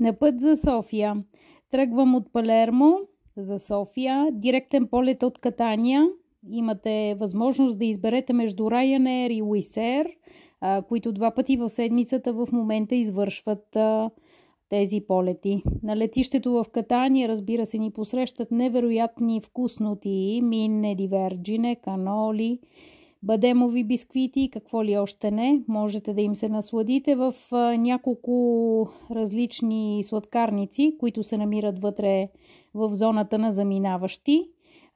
На път за София. Тръгвам от Палермо за София. Директен полет от Катания. Имате възможност да изберете между Ryanair и Wizz Air, които два пъти в седмицата в момента извършват тези полети. На летището в Катания, разбира се, ни посрещат невероятни вкусноти, мине диверджине, каноли, бадемови бисквити и какво ли още не. Можете да им се насладите в няколко различни сладкарници, които се намират вътре в зоната на заминаващи.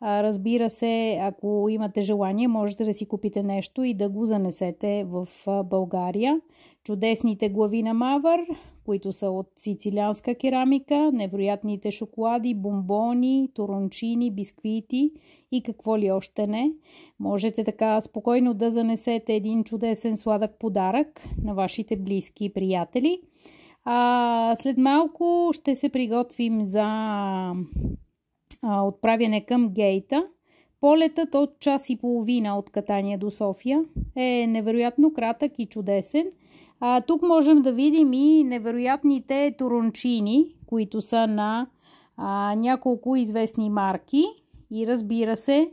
Разбира се, ако имате желание, можете да си купите нещо и да го занесете в България. Чудесните глави на Мавър, които са от сицилианска керамика, невероятните шоколади, бомбони, турончини, бисквити и какво ли още не. Можете така спокойно да занесете един чудесен сладък подарък на вашите близки и приятели. А, след малко ще се приготвим за а, отправяне към гейта. Полетът от час и половина от Катания до София е невероятно кратък и чудесен. А, тук можем да видим и невероятните турончини, които са на а, няколко известни марки и разбира се,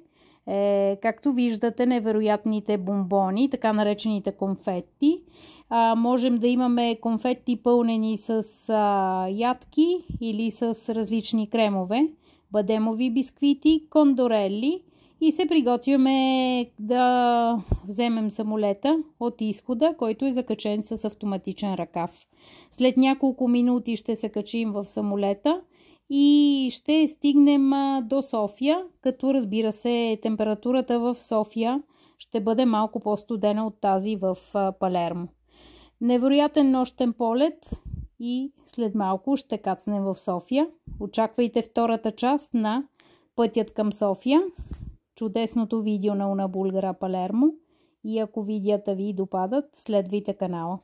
е, както виждате, невероятните бомбони, така наречените конфетти. А, можем да имаме конфетти пълнени с а, ядки или с различни кремове, бадемови бисквити, кондорели – и се приготвяме да вземем самолета от изхода, който е закачен с автоматичен ръкав. След няколко минути ще се качим в самолета и ще стигнем до София, като разбира се температурата в София ще бъде малко по-студена от тази в Палермо. Невероятен нощен полет и след малко ще кацнем в София. Очаквайте втората част на Пътят към София чудесното видео на Уна Булгара Палермо и ако видеята ви допадат, следвайте канала.